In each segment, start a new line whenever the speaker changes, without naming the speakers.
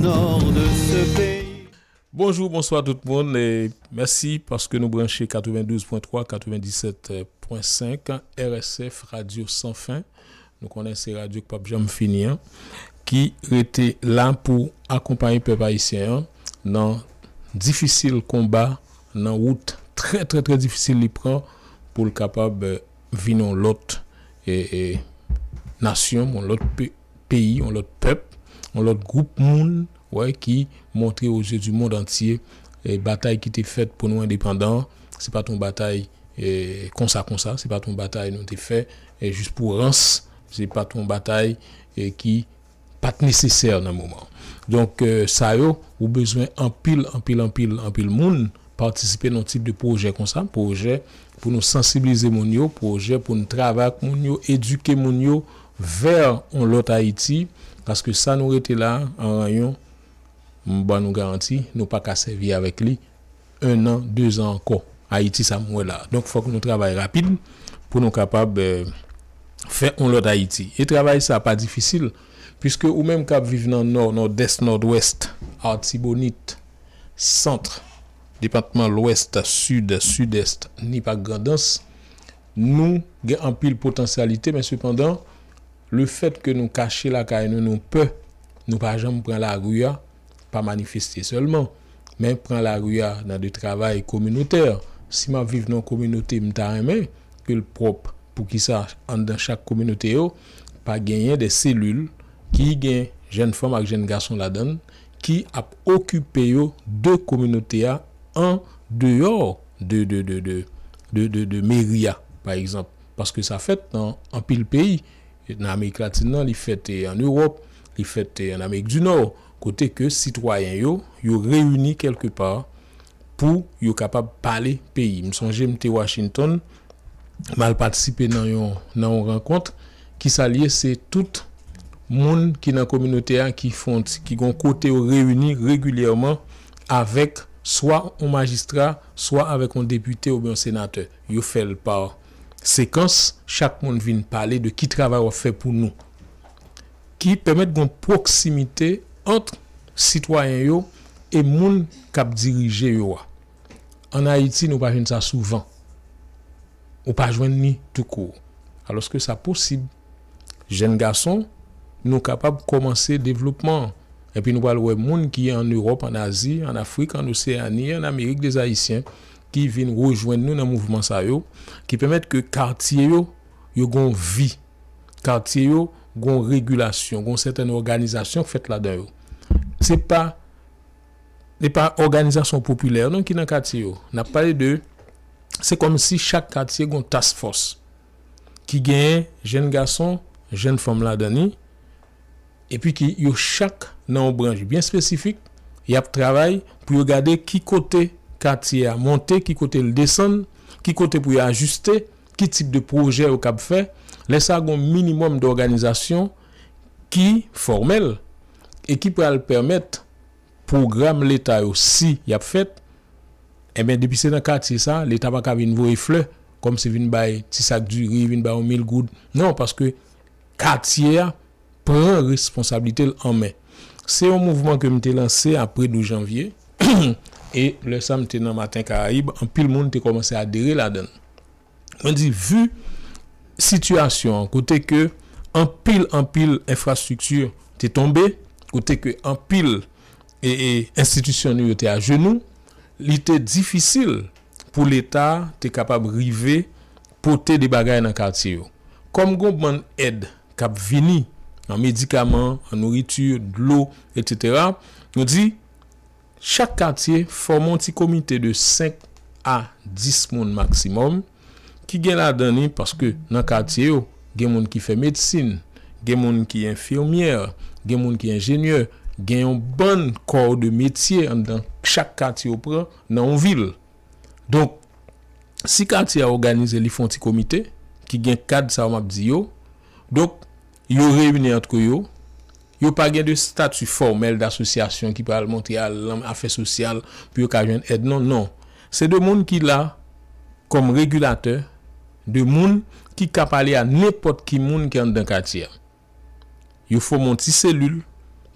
Nor de se pey Bonjour, bonsoir tout le monde Merci parce que nous branché 92.3 97.5 RSF Radio Sanfin Nous connaissons la radio Qui était là pour Accompagner Pépé Aïssien Dans difficile combat Dans route très très difficile Pour le capable Vinant l'autre Nation, l'autre Pays, l'autre peuple on l'autre groupe moun ouais, qui montrait aux yeux du monde entier et bataille qui était faite pour nous indépendants. C'est pas ton bataille et, comme ça, comme ça. C'est pas ton bataille nous t'es fait et juste pour rance. C'est pas ton bataille et qui pas nécessaire dans le moment. Donc, euh, ça a ou besoin en pile, en pile, en pile, en pile monde participer dans type de projet comme ça, projet pour nous sensibiliser mon projet pour nous travailler mon éduquer mon vers l'autre Haïti parce que ça nous était là, en rayon, bon nous nous nous pas qu'à servir avec lui, un an, deux ans Haïti Haïti, moi là. Donc faut que nous travaillons rapide pour nous capables euh, faire faire on lot Haïti. Et travail ça pas difficile puisque ou même cap vivre dans nord, nord-est, nord-ouest, artibonite, centre, département l'ouest, sud, sud-est, ni nous nous un pile de potentialité, mais cependant, le fait que nous cachions la caille, nous, nous peut, nous pas jamais prendre la rue, hein, pas manifester seulement, mais prendre la rue hein, dans du travail communautaire. Si ma vivre dans la communauté, je que le propre, pour qui ça, dans chaque communauté, pas gagner des cellules qui gagnent jeunes femmes avec jeunes garçons là-dedans, qui a occupé deux communautés hein, en dehors de, de, de, de, de, de, de, par exemple. Parce que ça fait dans en pile pays en Amérique latine, non, les fêtes euh, en Europe, les fêtes euh, en Amérique du Nord. Côté que citoyens, yo, yo réunis quelque part pour yo capable de parler pays. Je me suis dit Washington, mal participé dans une rencontre qui s'allie, c'est tout le monde qui est dans la communauté qui font, qui côté régulièrement avec soit un magistrat, soit avec un député ou un sénateur. Ils fait le pas séquence, chaque monde vient parler de qui travaille fait pour nous. Qui permet une proximité entre citoyens yo et moun cap diriger dirigent. En Haïti, nous pas ça souvent. Ou pas joindre ni tout court. Alors que ça possible. Jeunes garçons, nous capables de commencer développement. Et puis nous parlons de gens qui est en Europe, en Asie, en Afrique, en Océanie, en Amérique des Haïtiens qui viennent rejoindre nous dans le mouvement qui permettent que quartier yo yo vie quartier yo régulation gon certaine organisation faite là-dedans c'est pas n'est pas organisation populaire donc qui dans quartier on n'a les de c'est comme si chaque quartier une task force qui gagne jeunes garçons jeunes femmes là-dedans et puis qui chaque dans branche bien spécifique il y a travail pour regarder qui côté quartier à monter, qui côté le descendre, qui côté pour y ajuster, qui type de projet au cap fait. les un minimum d'organisation qui formelle et qui peut permettre programme l'État aussi y a fait. Et eh bien depuis c'est dans quartier ça, l'État pas venir voir fleur comme si vin bailler petit sac du riz, vin bailler 1000 good. Non parce que quartier prend responsabilité en main. C'est un mouvement que m'étais lancé après 12 janvier et le sam ten nan matin karaib, an pil moun te komanse adere la den. On di, vu situasyon, kote ke an pil an pil infrastrukture te tombe, kote ke an pil e, e institisyon yo te a genou, li te difisil pou l'Etat te kapab rive poter de bagay nan kati yo. Kom goun man ed kap vini an medikaman, an nouritur, l'o, et cetera, nou di, Chak katiye fòmon ti komite de 5 a 10 moun maksimum Ki gen la dani paske nan katiye yo gen moun ki fè medisin Gen moun ki enfyomièr, gen moun ki enjènyeur Gen yon ban kor de metye an dan chak katiye yo pran nan ou vil Donk, si katiye a organize li fòmon ti komite Ki gen kad sa wap di yo Donk, yo revine atko yo Yo pa gen de statu formel d'asosyasyon ki pa al monti al afè sosyal, pi yo ka jwen ednon, non. Se de moun ki la kom regulateur, de moun ki kap ale a nepot ki moun ki an dan katia. Yo fò moun ti selul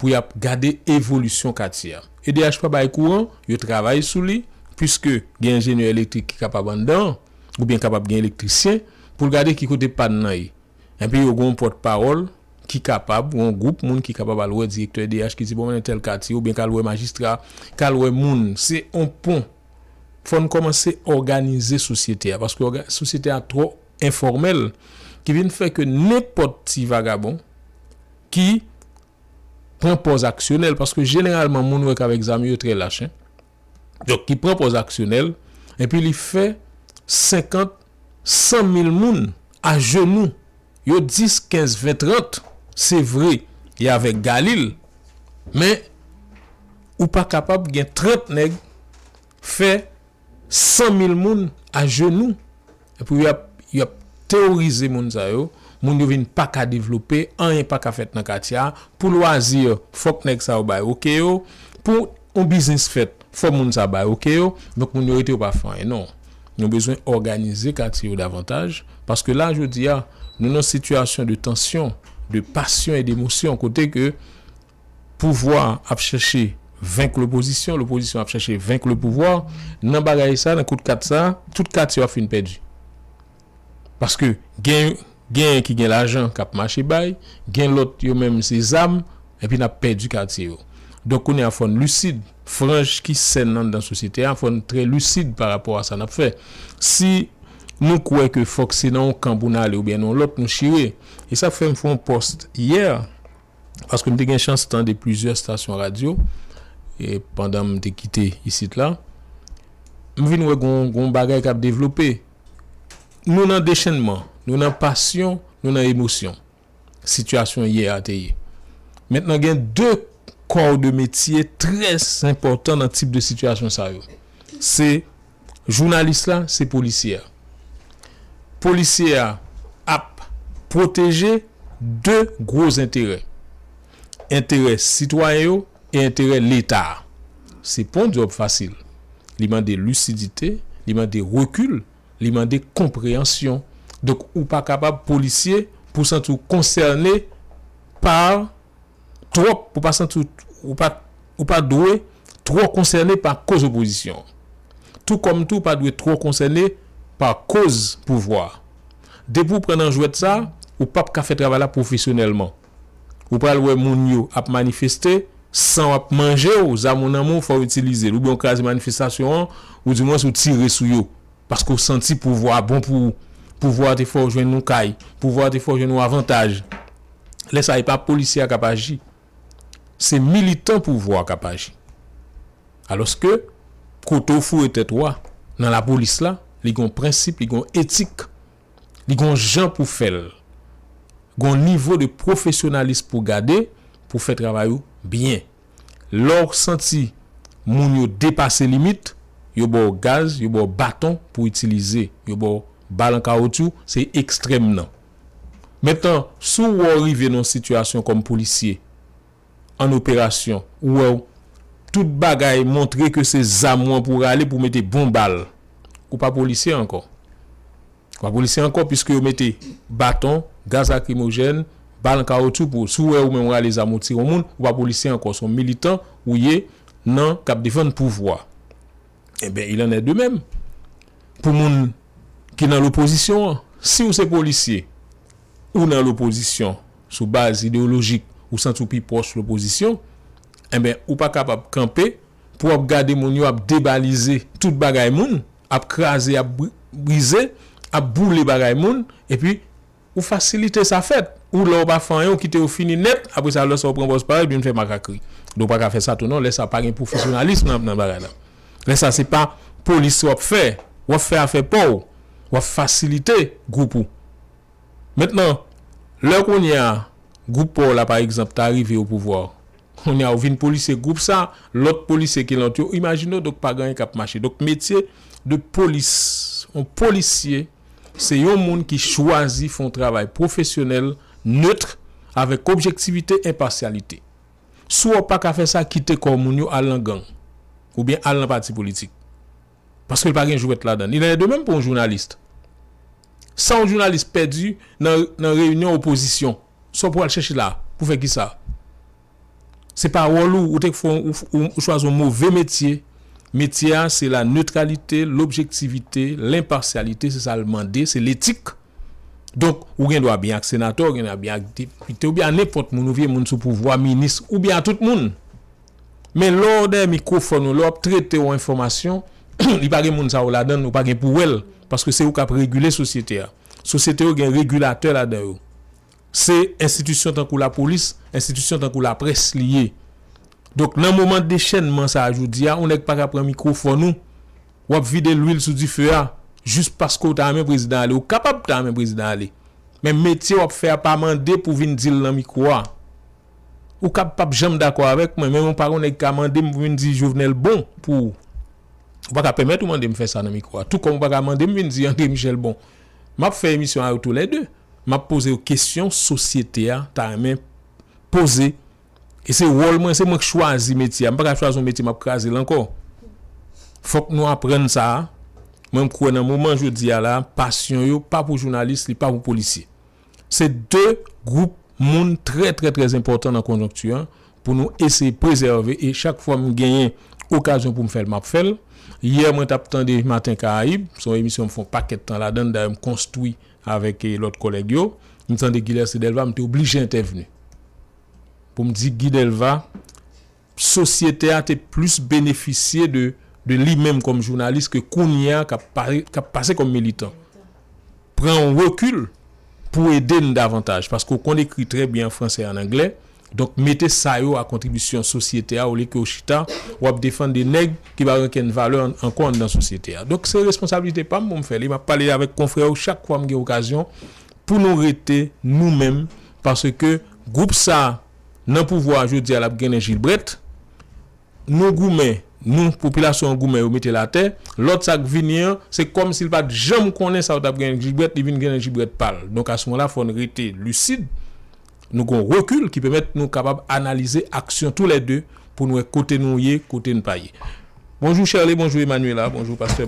pou yap gade evolisyon katia. E deyaj pa bay kouan, yo travay sou li, pwiske gen jenyo elektrik ki kap aban dan, ou ben kapab gen elektrisyen, pou gade ki kote pan nan yi. En pi yo goun pot parol, ki kapab, ou an goup moun ki kapab alwe direktor DH ki si pou bon, mwen tel kati ou ben kalwe magistra, kalwe moun, se an pon, fon koman se organize sosyete a, paskou sosyete a tro informel ki vin fè ke nepot si vagabon, ki pon pos aksyonel, paskou generalman moun wè kave exami yo tre lach an, yo ki pon pos aksyonel, en pi li fè 50, 100 mil moun a jenou yo 10, 15, 20, 30 Se vre, y ave galil, men, ou pa kapap gen trep neg, fe, 100.000 moun a genou, pou y ap teorize moun zayou, moun yo vin pa ka developpe, an yon pa ka fet nan katiya, pou lwazi yo, fok neg sa ou bay ouke yo, pou yon bizins fet, fok moun zayou bay ouke yo, moun yo ite ou pa fany, non, yon bezwen organize kati yo davantage, paske la yo diya, ah, nou nan situasyon de tansyon, de pasyon et d'émotion kote ke pouvoi ap chèche vènk l'oposisyon, l'oposisyon ap chèche vènk l'oposisyon, nan bagay sa, nan koute kat sa, tout kat yo ap fin pèdi. Paske gen yon ki gen l'ajan kap mèche bay, gen l'ot yo mèm se zam, epi nap pèdi kat se yo. Donkouni an fon lucid, franj ki sen nan dan sosyte, an fon trè lucid par rapport a sa nap fè. Si Nou kwe ke fokse nan yon kambou nale ou bien yon lot nou shiwe. E sa fe m foun post yere. Aske m de gen chans tan de plizye stasyon radio. E pandan m de kite yisit la. M vi nou e goun bagay kap developpe. Nou nan deshenman. Nou nan pasyon. Nou nan emosyon. Sityasyon yere ate yere. Mwen nan gen de kwa ou de metye tres important nan tip de sityasyon sa yo. Se jounaliste la, se polisye a. policier a protégé deux gros intérêts. intérêts citoyens et intérêt l'État. C'est pas un job facile. Il demande lucidité, il demande recul, il demande compréhension. Donc, ou pas capable policier pour sentir concerné par trop, pour pas sentir, ou pas, ou pas doué, trop concerné par cause opposition. Tout comme tout, pas doué trop concerné Par koz pouvwa. De pou pren anjou et sa, ou pap ka fe travala profesyonelman. Ou prel wè moun yo ap manifeste, san ap manje ou zan moun amon fò utilize. Lou bi an kaze manifestasyon an, ou di mons ou tire sou yo. Paske bon ou senti pouvwa bon pouvwa de fò jwen nou kaj, pouvwa de fò jwen nou avantaj. Lè sa e pap polisi ak ap aji. Se militant pouvwa ak ap aji. Alos ke, koto fò et et wè nan la polis la, li gon prinsip, li gon etik li gon jan pou fel gon nivou de profesionalis pou gade, pou fe travayou bien lor santi moun yo depase limit yo bo gaz, yo bo baton pou itilize, yo bo balan kaotou se ekstrem nan metan sou wou rive nan situasyon kom policye an operasyon wou, tout bagay montre ke se zamoan pou rale pou mete bon bal Ou pa polisye ankon. Ou pa polisye ankon pwiske yo mette baton, gaz akrimogen, balan ka otu pou souwe ou men wale zamoti. Ou pa polisye ankon son militant ou ye nan kap defen pouvoi. E eh ben il an e de mem. Pou moun ki nan l'oposisyon, si ou se polisye ou nan l'oposisyon sou baz ideologik ou san toupi pos l'oposisyon, e eh ben ou pa kap ap kampe pou ap gade moun yo ap debalize tout bagay moun. ap kraze, ap brize, ap boule bagay moun, epi ou fasilite sa fèt. Ou lò ou bafan yon, ou kite ou fini net, apri sa lò ou pren bòs parèl, bi m fè makakri. Dò pa ka fè sa tonon, lè sa pa gen profesyonalisme nan bagay la. Lè sa se pa polis wap fè, wap fè a fè pou, wap fasilite goupou. Mètnen, lò koun yon, goupou la par exemple, ta arrive ou pouvoar. Koun yon ou vin polise goup sa, lòt polise ki lant yo, imagino dok pa gen kap mache. Dok metye, de polis, ou polisye, se yon moun ki chwazi foun travay profesyonel, neutre, avek objektivite e pasyalite. Sou wapak a fe sa kite kom moun yo al langan, ou bien al nan pati politik. Paske l pa genjou wet la dan. Il ane de menm pou moun jounaliste. San jounaliste pedi nan reyunyon oposisyon, sou pou al chèche la, pou fe ki sa. Se pa wolou ou te foun ou chwazi moun ve metye, Metiya, se la neutralite, l'objectivite, l'impartialite, se salmande, se l'etik. Donk, ou gen do a byan ak senato, ou gen do a byan ak depite, ou byan nepot moun, ou byan moun sou pouvoi, minis, ou byan tout moun. Men lor den mikrofon, lor trete ou informasyon, li bagen moun sa ou la den, ou bagen pou wel, paske se ou kap regule sosyete a. Sosyete ou gen regulateur la den ou. Se, institisyon tankou la polis, institisyon tankou la pres liye. Donk nan mouman de chen ah, mensaj ou di ya, ah, ou nek pa ka pran mikrofon ou, wap vide l'ouil sou di fe ya, jist pasko ta ame prezidane, ou kapap ta ame prezidane. Men metye wap fe ap amande pou vin di l'an mikroa. Ou kapap jem dakwa avek, men moun paron nek ka amande mwen di jouvnel bon pou, wap ka pemet ou amande mwen fe sa nan mikroa. Tou kon wap ka amande mwen di yande michel bon. Map fe emisyon a ou tou le de, map pose ou kesyon sosyete ya, ah, ta ame pose, E se wol mwen se mwen chwazi meti Mwen baka chwazi mwen meti mwen krasi lanko Fok nou apren sa Mwen mwen kwen nan moun manjou diya la Pasyon yo, pa pou jounalist li, pa pou polisye Se de Groupe moun tre tre tre important Nan konjonktu an, pou nou ese Prezerve, e chak fwa mwen genyen Okasyon pou mwen fel, mwen ap fel Ye mwen tap tande matin ka aib Son emisyon mwen fon paket tan la, dan da mwen konstoui Avèk e lout koleg yo Mwen tande gilè se delva, mwen te oblijen te veni pou m di Gidelva, sosyete a te plus beneficye de li menm kom jounalist ke koun ya, ka pase kom militant. Pren wokul, pou ede nou davantage, paskou kon ekri trebyan franse an angle, donk mette sayo a kontribisyon sosyete a ou li ki o chita, wap defan de neg ki ba renken vale an kon dan sosyete a. Donk se responsabilite pa m pou m fele, ma pale avek konfre ou chak kwa m ge okasyon, pou nou rete nou menm, paske group sa a, nan pouvoir je dis à la gagner gilbrette. nous gourmet nous population gourmet ou mettez la terre l'autre sac c'est comme s'il pas jamais connaît ça ou t'a il vient gagner parle donc à ce moment-là faut rester lucide nous avons recul qui permettent nous capable d'analyser action tous les deux pour nous côté nous côté nous payer. Bonjour Charlie, bonjour Emmanuel, bonjour Pasteur